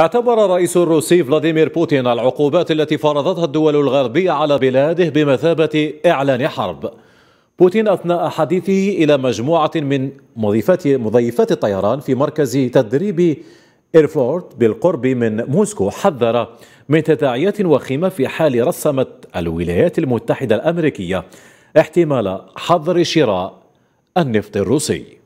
اعتبر الرئيس الروسي فلاديمير بوتين العقوبات التي فرضتها الدول الغربية على بلاده بمثابة إعلان حرب بوتين أثناء حديثه إلى مجموعة من مضيفات الطيران في مركز تدريب إيرفورت بالقرب من موسكو حذر من تداعيات وخيمة في حال رسمت الولايات المتحدة الأمريكية احتمال حظر شراء النفط الروسي